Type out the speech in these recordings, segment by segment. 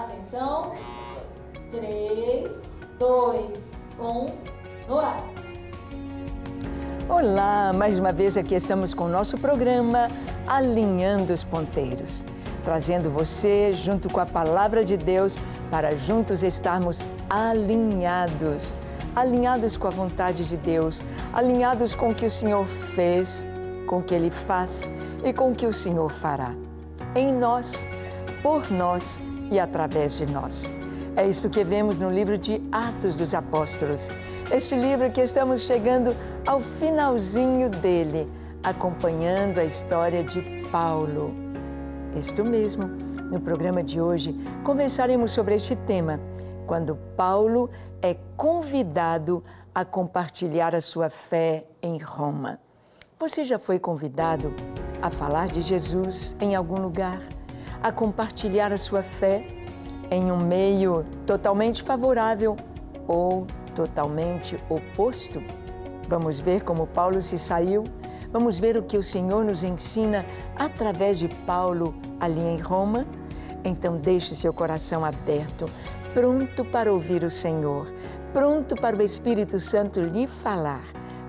Atenção. 3, 2, 1, no ar. Olá, mais uma vez aqui estamos com o nosso programa Alinhando os Ponteiros, trazendo você junto com a palavra de Deus para juntos estarmos alinhados, alinhados com a vontade de Deus, alinhados com o que o Senhor fez, com o que ele faz e com o que o Senhor fará. Em nós, por nós e através de nós. É isto que vemos no livro de Atos dos Apóstolos. Este livro que estamos chegando ao finalzinho dele, acompanhando a história de Paulo. Isto mesmo. No programa de hoje, conversaremos sobre este tema, quando Paulo é convidado a compartilhar a sua fé em Roma. Você já foi convidado a falar de Jesus em algum lugar? a compartilhar a sua fé em um meio totalmente favorável ou totalmente oposto. Vamos ver como Paulo se saiu. Vamos ver o que o Senhor nos ensina através de Paulo ali em Roma. Então, deixe seu coração aberto, pronto para ouvir o Senhor, pronto para o Espírito Santo lhe falar,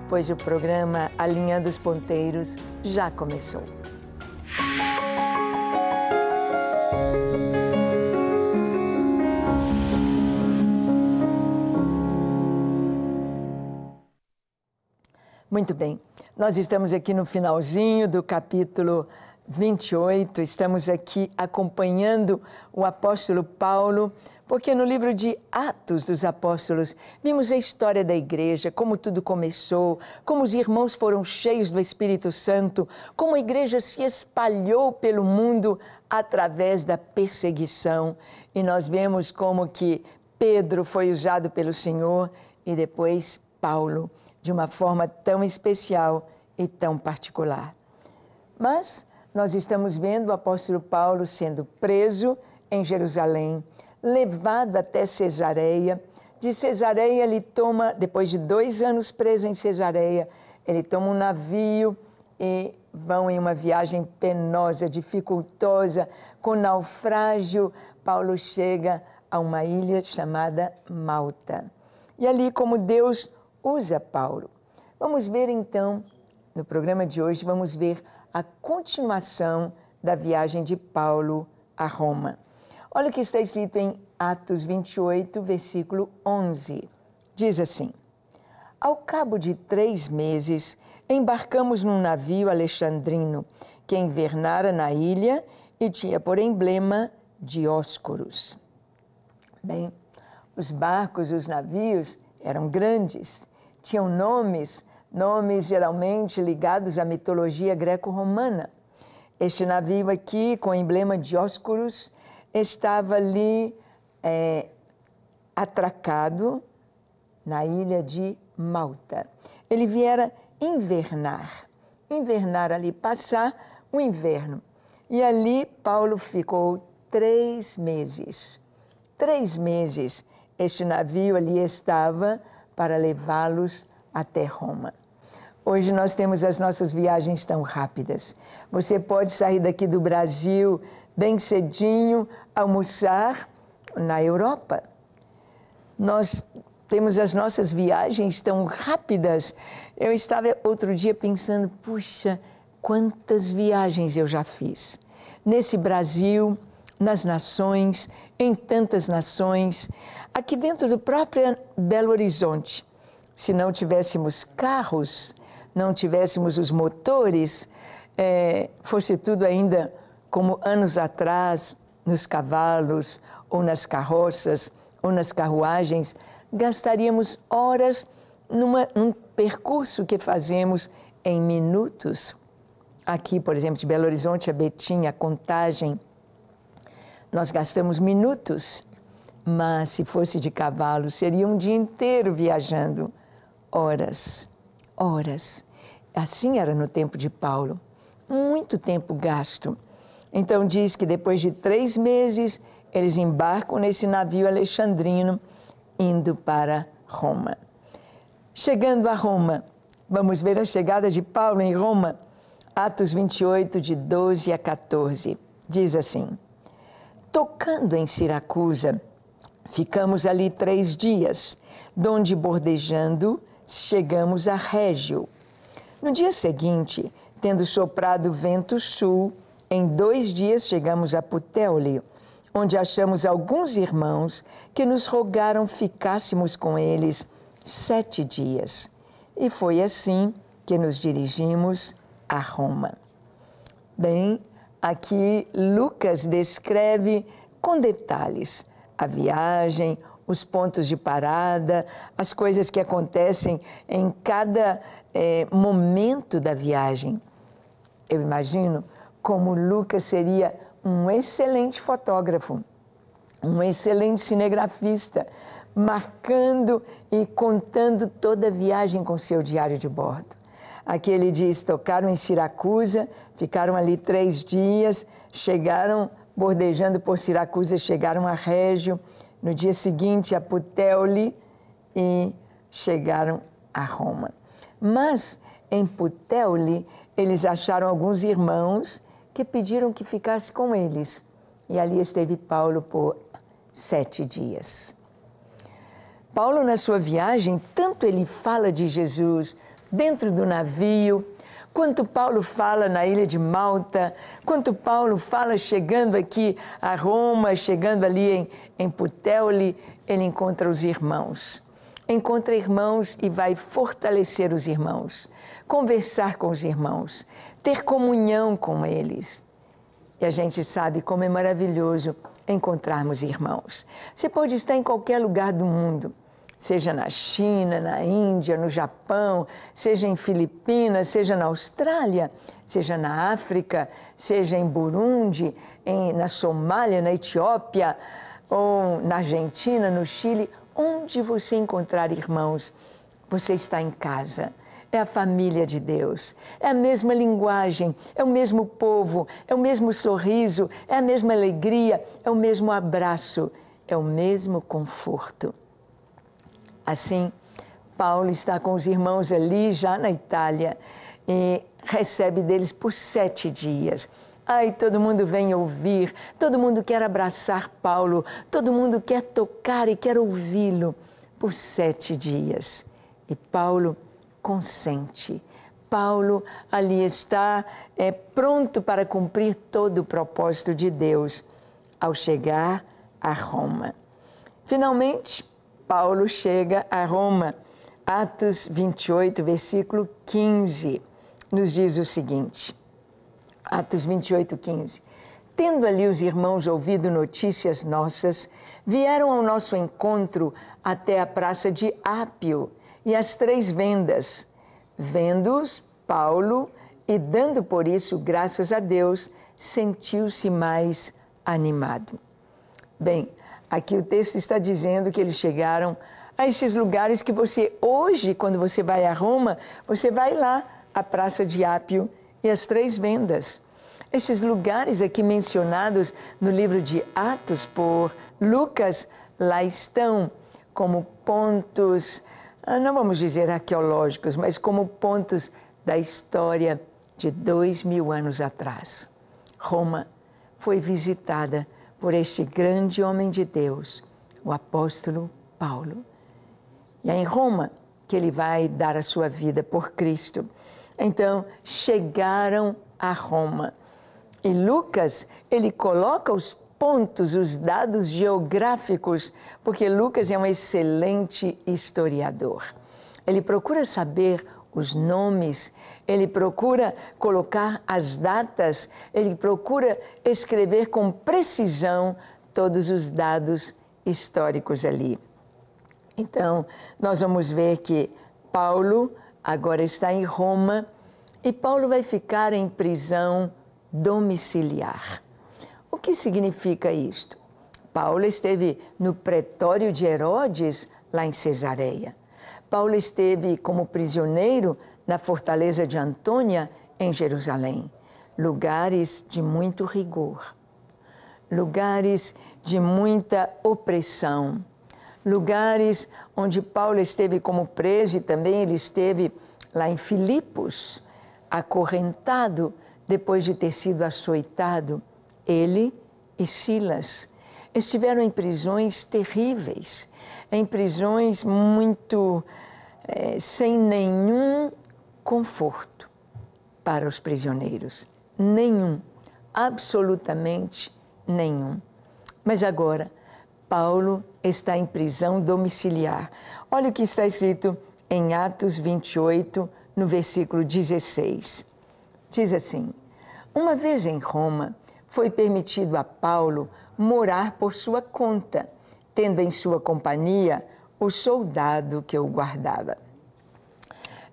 pois o programa Alinhando os Ponteiros já começou. Muito bem. Nós estamos aqui no finalzinho do capítulo 28. Estamos aqui acompanhando o apóstolo Paulo, porque no livro de Atos dos Apóstolos vimos a história da igreja, como tudo começou, como os irmãos foram cheios do Espírito Santo, como a igreja se espalhou pelo mundo através da perseguição. E nós vemos como que Pedro foi usado pelo Senhor e depois Paulo de uma forma tão especial e tão particular. Mas nós estamos vendo o apóstolo Paulo sendo preso em Jerusalém, levado até Cesareia. De Cesareia ele toma, depois de dois anos preso em Cesareia, ele toma um navio e vão em uma viagem penosa, dificultosa, com naufrágio. Paulo chega a uma ilha chamada Malta. E ali, como Deus usa Paulo. Vamos ver então, no programa de hoje, vamos ver a continuação da viagem de Paulo a Roma. Olha o que está escrito em Atos 28, versículo 11. Diz assim: Ao cabo de três meses, embarcamos num navio alexandrino que invernara na ilha e tinha por emblema Dioscoros. Bem, os barcos, os navios eram grandes tinham nomes, nomes geralmente ligados à mitologia greco-romana. Este navio aqui, com o emblema de Óscuros, estava ali é, atracado na ilha de Malta. Ele viera invernar, invernar ali, passar o inverno. E ali Paulo ficou três meses. Três meses este navio ali estava para levá-los até Roma. Hoje nós temos as nossas viagens tão rápidas. Você pode sair daqui do Brasil bem cedinho, almoçar na Europa. Nós temos as nossas viagens tão rápidas. Eu estava outro dia pensando, puxa, quantas viagens eu já fiz. Nesse Brasil, nas nações, em tantas nações, aqui dentro do próprio Belo Horizonte. Se não tivéssemos carros, não tivéssemos os motores, é, fosse tudo ainda como anos atrás, nos cavalos, ou nas carroças, ou nas carruagens, gastaríamos horas numa, num percurso que fazemos em minutos. Aqui, por exemplo, de Belo Horizonte a Betim, a Contagem, nós gastamos minutos, mas se fosse de cavalo, seria um dia inteiro viajando horas, horas. Assim era no tempo de Paulo. Muito tempo gasto. Então diz que depois de três meses eles embarcam nesse navio alexandrino indo para Roma. Chegando a Roma, vamos ver a chegada de Paulo em Roma, Atos 28, de 12 a 14. Diz assim. Tocando em Siracusa, ficamos ali três dias, donde bordejando chegamos a Régio. No dia seguinte, tendo soprado vento sul, em dois dias chegamos a Puteoli, onde achamos alguns irmãos que nos rogaram ficássemos com eles sete dias. E foi assim que nos dirigimos a Roma. Bem, Aqui, Lucas descreve com detalhes a viagem, os pontos de parada, as coisas que acontecem em cada é, momento da viagem. Eu imagino como Lucas seria um excelente fotógrafo, um excelente cinegrafista, marcando e contando toda a viagem com seu diário de bordo. Aquele dia tocaram em Siracusa, ficaram ali três dias, chegaram bordejando por Siracusa, chegaram a Régio, no dia seguinte a Puteoli e chegaram a Roma. Mas em Puteoli eles acharam alguns irmãos que pediram que ficasse com eles. E ali esteve Paulo por sete dias. Paulo, na sua viagem, tanto ele fala de Jesus, dentro do navio, quanto Paulo fala na ilha de Malta, quanto Paulo fala chegando aqui a Roma, chegando ali em, em Puteoli, ele encontra os irmãos. Encontra irmãos e vai fortalecer os irmãos, conversar com os irmãos, ter comunhão com eles. E a gente sabe como é maravilhoso encontrarmos irmãos. Você pode estar em qualquer lugar do mundo, seja na China, na Índia, no Japão, seja em Filipinas, seja na Austrália, seja na África, seja em Burundi, em, na Somália, na Etiópia, ou na Argentina, no Chile, onde você encontrar irmãos, você está em casa. É a família de Deus, é a mesma linguagem, é o mesmo povo, é o mesmo sorriso, é a mesma alegria, é o mesmo abraço, é o mesmo conforto. Assim, Paulo está com os irmãos ali já na Itália e recebe deles por sete dias. Ai, todo mundo vem ouvir, todo mundo quer abraçar Paulo, todo mundo quer tocar e quer ouvi-lo por sete dias. E Paulo consente. Paulo ali está é, pronto para cumprir todo o propósito de Deus ao chegar a Roma. Finalmente, Paulo chega a Roma. Atos 28, versículo 15, nos diz o seguinte: Atos 28, 15. Tendo ali os irmãos ouvido notícias nossas, vieram ao nosso encontro até a praça de Ápio e as três vendas. Vendo-os, Paulo, e dando por isso graças a Deus, sentiu-se mais animado. Bem, Aqui o texto está dizendo que eles chegaram a esses lugares que você hoje, quando você vai a Roma, você vai lá a Praça de Ápio e as Três Vendas. Esses lugares aqui mencionados no livro de Atos por Lucas lá estão como pontos, ah, não vamos dizer arqueológicos, mas como pontos da história de dois mil anos atrás. Roma foi visitada por este grande homem de Deus, o apóstolo Paulo. E é em Roma que ele vai dar a sua vida por Cristo. Então, chegaram a Roma. E Lucas, ele coloca os pontos, os dados geográficos, porque Lucas é um excelente historiador. Ele procura saber os nomes, ele procura colocar as datas, ele procura escrever com precisão todos os dados históricos ali. Então, nós vamos ver que Paulo agora está em Roma e Paulo vai ficar em prisão domiciliar. O que significa isto? Paulo esteve no pretório de Herodes, lá em Cesareia. Paulo esteve como prisioneiro na fortaleza de Antônia, em Jerusalém. Lugares de muito rigor, lugares de muita opressão, lugares onde Paulo esteve como preso e também ele esteve lá em Filipos, acorrentado depois de ter sido açoitado. Ele e Silas estiveram em prisões terríveis em prisões muito é, sem nenhum conforto para os prisioneiros. Nenhum, absolutamente nenhum. Mas agora, Paulo está em prisão domiciliar. Olha o que está escrito em Atos 28, no versículo 16. Diz assim: Uma vez em Roma, foi permitido a Paulo morar por sua conta tendo em sua companhia o soldado que o guardava.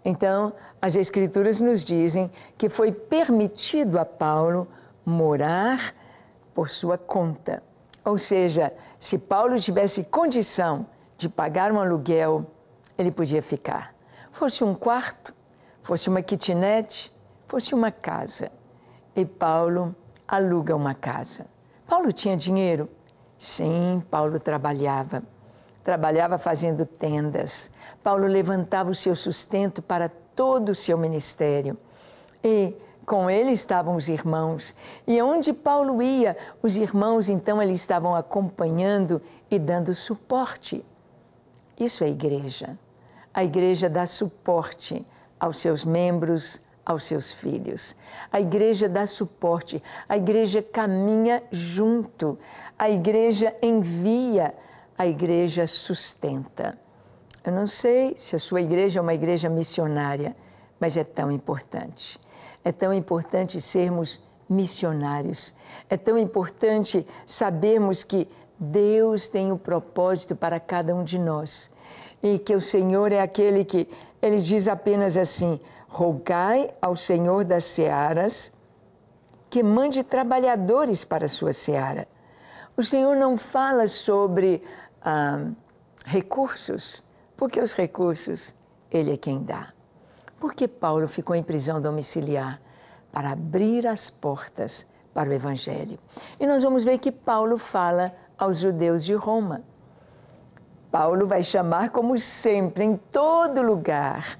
Então, as Escrituras nos dizem que foi permitido a Paulo morar por sua conta. Ou seja, se Paulo tivesse condição de pagar um aluguel, ele podia ficar. Fosse um quarto, fosse uma kitnet, fosse uma casa. E Paulo aluga uma casa. Paulo tinha dinheiro, Sim, Paulo trabalhava. Trabalhava fazendo tendas. Paulo levantava o seu sustento para todo o seu ministério. E com ele estavam os irmãos. E onde Paulo ia, os irmãos então ali estavam acompanhando e dando suporte. Isso é igreja. A igreja dá suporte aos seus membros, aos seus filhos. A igreja dá suporte, a igreja caminha junto, a igreja envia, a igreja sustenta. Eu não sei se a sua igreja é uma igreja missionária, mas é tão importante. É tão importante sermos missionários. É tão importante sabermos que Deus tem um propósito para cada um de nós e que o Senhor é aquele que ele diz apenas assim: Rogai ao Senhor das searas que mande trabalhadores para a sua seara. O Senhor não fala sobre ah, recursos, porque os recursos Ele é quem dá. Por que Paulo ficou em prisão domiciliar? Para abrir as portas para o Evangelho. E nós vamos ver que Paulo fala aos judeus de Roma. Paulo vai chamar, como sempre, em todo lugar,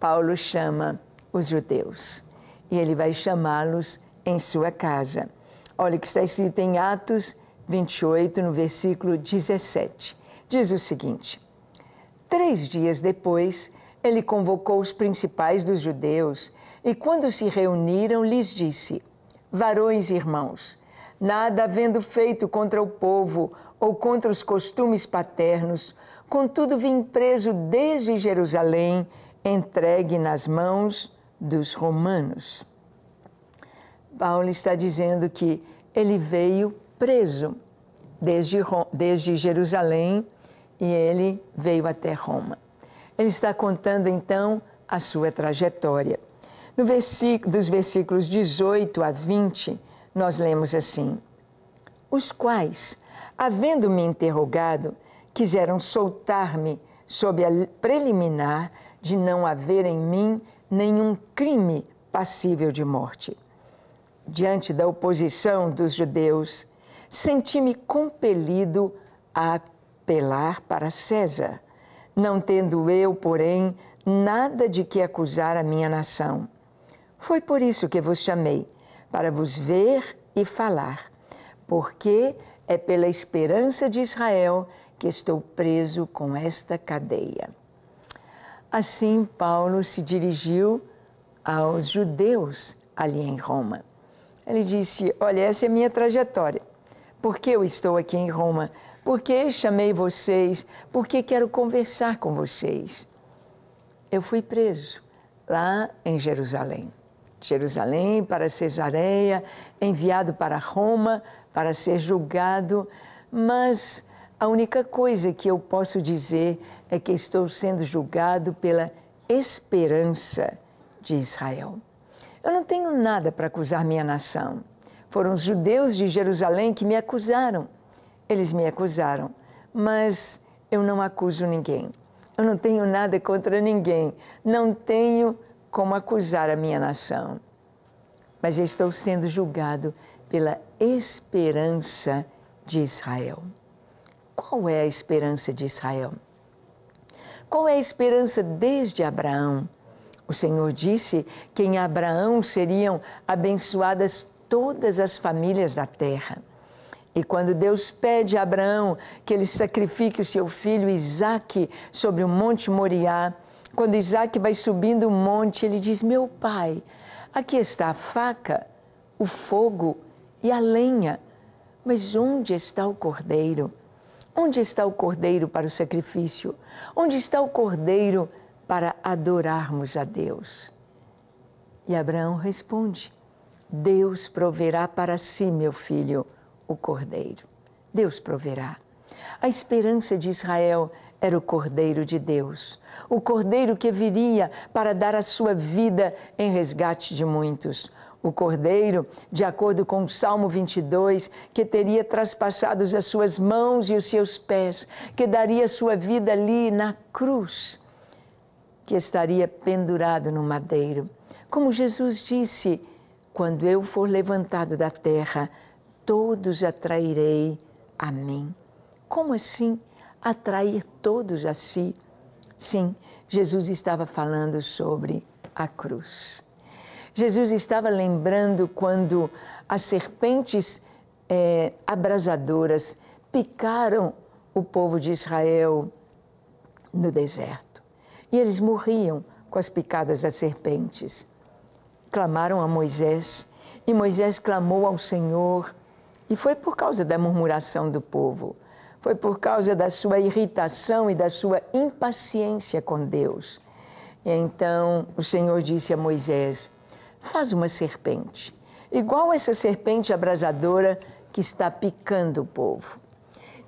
Paulo chama os judeus e ele vai chamá-los em sua casa. Olha o que está escrito em Atos 28, no versículo 17. Diz o seguinte: Três dias depois, ele convocou os principais dos judeus e, quando se reuniram, lhes disse: Varões irmãos, nada havendo feito contra o povo ou contra os costumes paternos, contudo vim preso desde Jerusalém entregue nas mãos dos romanos. Paulo está dizendo que ele veio preso desde, desde Jerusalém e ele veio até Roma. Ele está contando então a sua trajetória. No versículo, dos versículos 18 a 20, nós lemos assim: Os quais, havendo me interrogado, quiseram soltar-me sob a preliminar de não haver em mim nenhum crime passível de morte. Diante da oposição dos judeus, senti-me compelido a apelar para César, não tendo eu, porém, nada de que acusar a minha nação. Foi por isso que vos chamei, para vos ver e falar, porque é pela esperança de Israel que estou preso com esta cadeia. Assim, Paulo se dirigiu aos judeus ali em Roma. Ele disse: Olha, essa é a minha trajetória. Por que eu estou aqui em Roma? Por que chamei vocês? Por que quero conversar com vocês? Eu fui preso lá em Jerusalém. Jerusalém para Cesareia, enviado para Roma para ser julgado, mas a única coisa que eu posso dizer é que estou sendo julgado pela esperança de Israel. Eu não tenho nada para acusar minha nação. Foram os judeus de Jerusalém que me acusaram. Eles me acusaram, mas eu não acuso ninguém. Eu não tenho nada contra ninguém. Não tenho como acusar a minha nação. Mas estou sendo julgado pela esperança de Israel. Qual é a esperança de Israel? Qual é a esperança desde Abraão? O Senhor disse que em Abraão seriam abençoadas todas as famílias da terra. E quando Deus pede a Abraão que ele sacrifique o seu filho Isaque sobre o monte Moriá, quando Isaque vai subindo o monte, ele diz: Meu pai, aqui está a faca, o fogo e a lenha, mas onde está o cordeiro? Onde está o cordeiro para o sacrifício? Onde está o cordeiro para adorarmos a Deus? E Abraão responde: Deus proverá para si, meu filho, o cordeiro. Deus proverá. A esperança de Israel era o Cordeiro de Deus, o Cordeiro que viria para dar a sua vida em resgate de muitos, o cordeiro, de acordo com o Salmo 22, que teria traspassado as suas mãos e os seus pés, que daria sua vida ali na cruz, que estaria pendurado no madeiro. Como Jesus disse: Quando eu for levantado da terra, todos atrairei a mim. Como assim atrair todos a si? Sim, Jesus estava falando sobre a cruz. Jesus estava lembrando quando as serpentes é, abrasadoras picaram o povo de Israel no deserto. E eles morriam com as picadas das serpentes. Clamaram a Moisés, e Moisés clamou ao Senhor, e foi por causa da murmuração do povo, foi por causa da sua irritação e da sua impaciência com Deus. E então o Senhor disse a Moisés: faz uma serpente, igual essa serpente abrasadora que está picando o povo.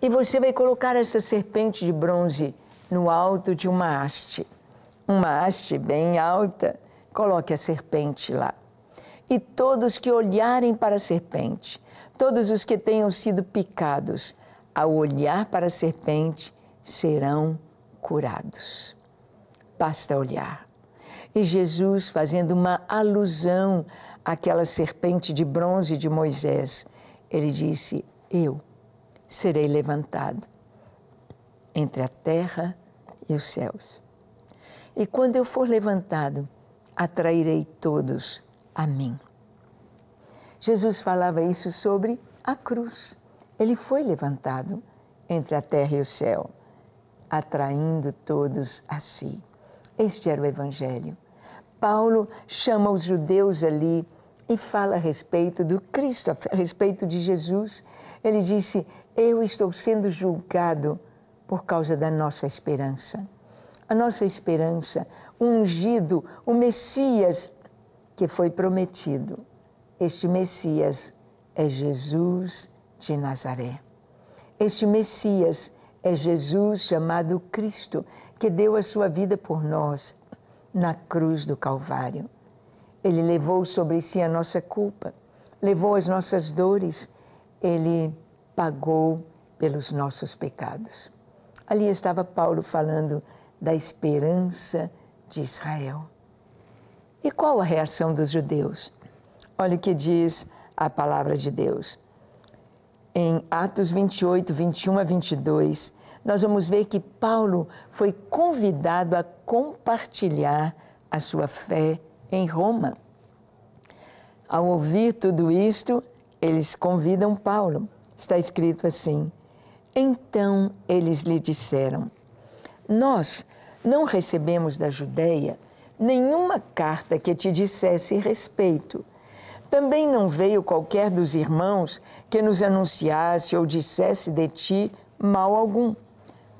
E você vai colocar essa serpente de bronze no alto de uma haste, uma haste bem alta. Coloque a serpente lá. E todos que olharem para a serpente, todos os que tenham sido picados, ao olhar para a serpente, serão curados. Basta olhar e Jesus fazendo uma alusão àquela serpente de bronze de Moisés. Ele disse: Eu serei levantado entre a terra e os céus. E quando eu for levantado, atrairei todos a mim. Jesus falava isso sobre a cruz. Ele foi levantado entre a terra e o céu, atraindo todos a si. Este era o Evangelho. Paulo chama os judeus ali e fala a respeito do Cristo, a respeito de Jesus. Ele disse: Eu estou sendo julgado por causa da nossa esperança. A nossa esperança, o ungido, o Messias que foi prometido. Este Messias é Jesus de Nazaré. Este Messias é Jesus chamado Cristo, que deu a sua vida por nós na cruz do Calvário. Ele levou sobre si a nossa culpa, levou as nossas dores, ele pagou pelos nossos pecados. Ali estava Paulo falando da esperança de Israel. E qual a reação dos judeus? Olha o que diz a palavra de Deus. Em Atos 28, 21 a 22, nós vamos ver que Paulo foi convidado a compartilhar a sua fé em Roma. Ao ouvir tudo isto, eles convidam Paulo. Está escrito assim: Então eles lhe disseram: Nós não recebemos da Judéia nenhuma carta que te dissesse respeito. Também não veio qualquer dos irmãos que nos anunciasse ou dissesse de ti mal algum.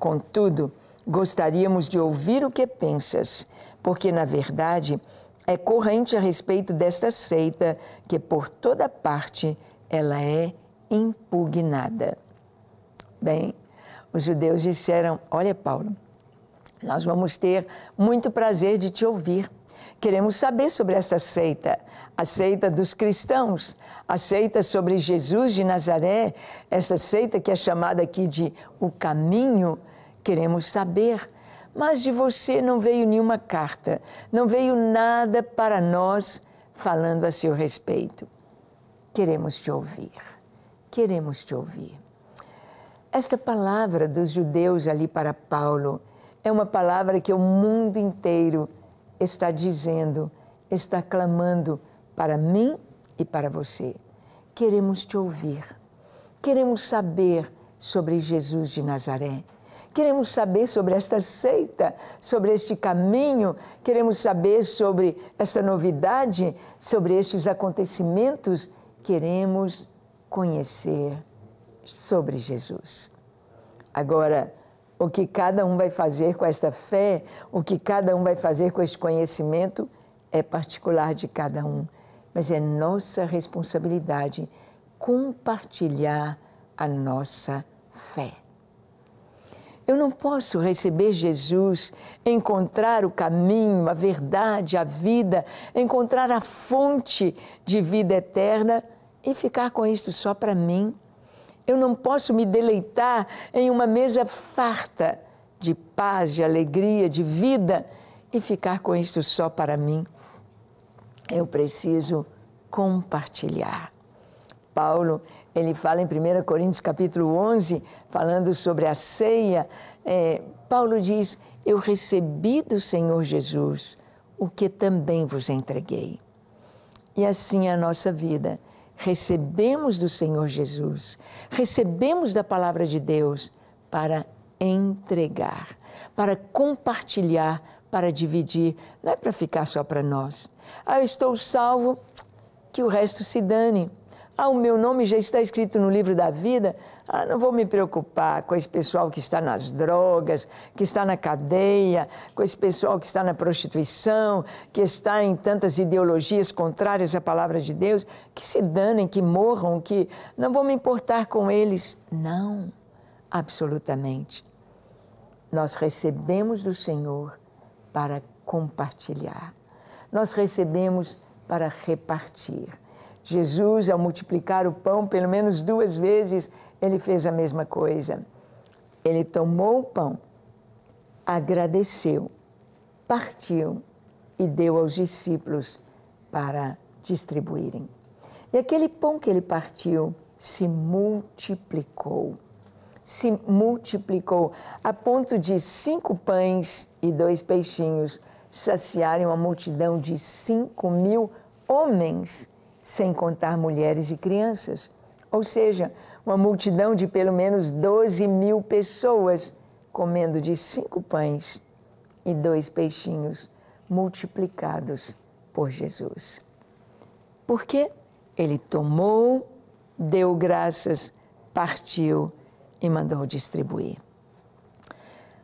Contudo, gostaríamos de ouvir o que pensas, porque, na verdade, é corrente a respeito desta seita que, por toda parte, ela é impugnada. Bem, os judeus disseram: Olha, Paulo, nós vamos ter muito prazer de te ouvir. Queremos saber sobre esta seita, a seita dos cristãos, a seita sobre Jesus de Nazaré, essa seita que é chamada aqui de o caminho Queremos saber, mas de você não veio nenhuma carta, não veio nada para nós falando a seu respeito. Queremos te ouvir, queremos te ouvir. Esta palavra dos judeus ali para Paulo é uma palavra que o mundo inteiro está dizendo, está clamando para mim e para você. Queremos te ouvir, queremos saber sobre Jesus de Nazaré, Queremos saber sobre esta seita, sobre este caminho, queremos saber sobre esta novidade, sobre estes acontecimentos. Queremos conhecer sobre Jesus. Agora, o que cada um vai fazer com esta fé, o que cada um vai fazer com este conhecimento, é particular de cada um, mas é nossa responsabilidade compartilhar a nossa fé. Eu não posso receber Jesus, encontrar o caminho, a verdade, a vida, encontrar a fonte de vida eterna e ficar com isto só para mim. Eu não posso me deleitar em uma mesa farta de paz, de alegria, de vida e ficar com isto só para mim. Eu preciso compartilhar. Paulo, ele fala em 1 Coríntios capítulo 11, falando sobre a ceia, é, Paulo diz, eu recebi do Senhor Jesus o que também vos entreguei. E assim é a nossa vida. Recebemos do Senhor Jesus, recebemos da palavra de Deus para entregar, para compartilhar, para dividir, não é para ficar só para nós. Ah, eu estou salvo, que o resto se dane. Ah, o meu nome já está escrito no livro da vida. Ah, não vou me preocupar com esse pessoal que está nas drogas, que está na cadeia, com esse pessoal que está na prostituição, que está em tantas ideologias contrárias à palavra de Deus, que se danem, que morram, que não vou me importar com eles. Não, absolutamente. Nós recebemos do Senhor para compartilhar. Nós recebemos para repartir Jesus, ao multiplicar o pão, pelo menos duas vezes, ele fez a mesma coisa. Ele tomou o pão, agradeceu, partiu e deu aos discípulos para distribuírem. E aquele pão que ele partiu se multiplicou. Se multiplicou a ponto de cinco pães e dois peixinhos saciarem uma multidão de cinco mil homens sem contar mulheres e crianças, ou seja, uma multidão de pelo menos 12 mil pessoas comendo de cinco pães e dois peixinhos multiplicados por Jesus. Porque ele tomou, deu graças, partiu e mandou distribuir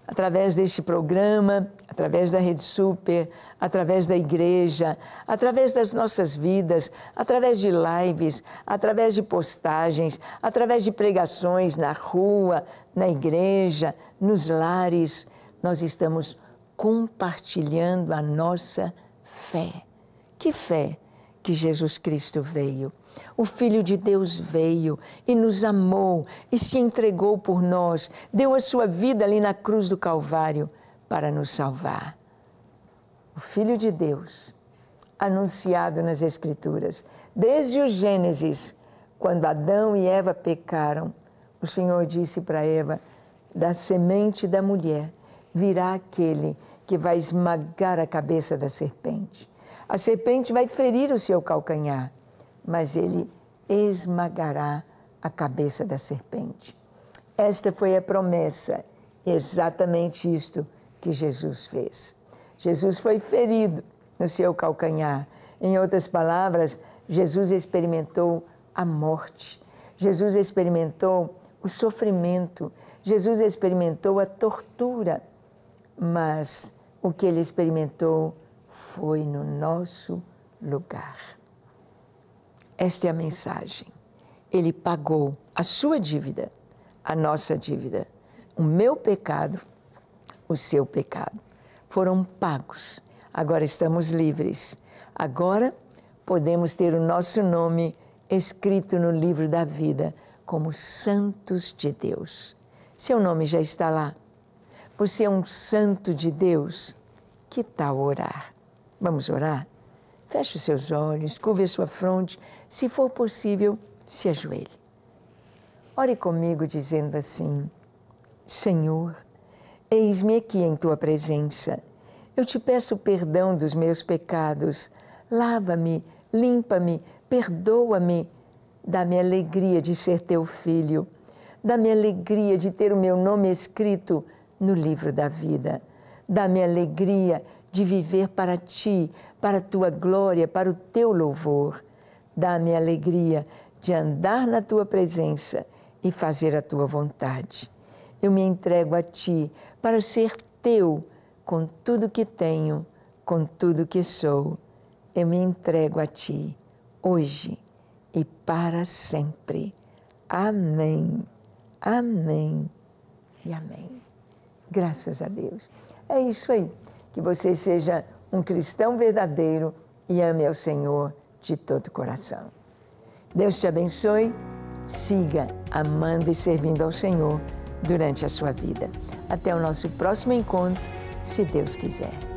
através deste programa, através da Rede Super, através da igreja, através das nossas vidas, através de lives, através de postagens, através de pregações na rua, na igreja, nos lares, nós estamos compartilhando a nossa fé. Que fé que Jesus Cristo veio o Filho de Deus veio e nos amou e se entregou por nós, deu a sua vida ali na cruz do Calvário para nos salvar. O Filho de Deus, anunciado nas Escrituras, desde o Gênesis, quando Adão e Eva pecaram, o Senhor disse para Eva: da semente da mulher virá aquele que vai esmagar a cabeça da serpente. A serpente vai ferir o seu calcanhar mas ele esmagará a cabeça da serpente. Esta foi a promessa, exatamente isto que Jesus fez. Jesus foi ferido no seu calcanhar. Em outras palavras, Jesus experimentou a morte. Jesus experimentou o sofrimento. Jesus experimentou a tortura. Mas o que ele experimentou foi no nosso lugar. Esta é a mensagem. Ele pagou a sua dívida, a nossa dívida, o meu pecado, o seu pecado. Foram pagos. Agora estamos livres. Agora podemos ter o nosso nome escrito no livro da vida como santos de Deus. Seu nome já está lá. Você é um santo de Deus. Que tal orar? Vamos orar? Feche os seus olhos, curve sua fronte, se for possível, se ajoelhe. Ore comigo dizendo assim: Senhor, eis-me aqui em tua presença. Eu te peço perdão dos meus pecados. Lava-me, limpa-me, perdoa-me. Dá-me alegria de ser teu filho. Dá-me alegria de ter o meu nome escrito no livro da vida. Dá-me alegria de viver para ti, para a tua glória, para o teu louvor. Dá-me alegria de andar na tua presença e fazer a tua vontade. Eu me entrego a ti para ser teu com tudo que tenho, com tudo que sou. Eu me entrego a ti hoje e para sempre. Amém. Amém. E amém. Graças a Deus. É isso aí que você seja um cristão verdadeiro e ame ao Senhor de todo o coração. Deus te abençoe, siga amando e servindo ao Senhor durante a sua vida. Até o nosso próximo encontro, se Deus quiser.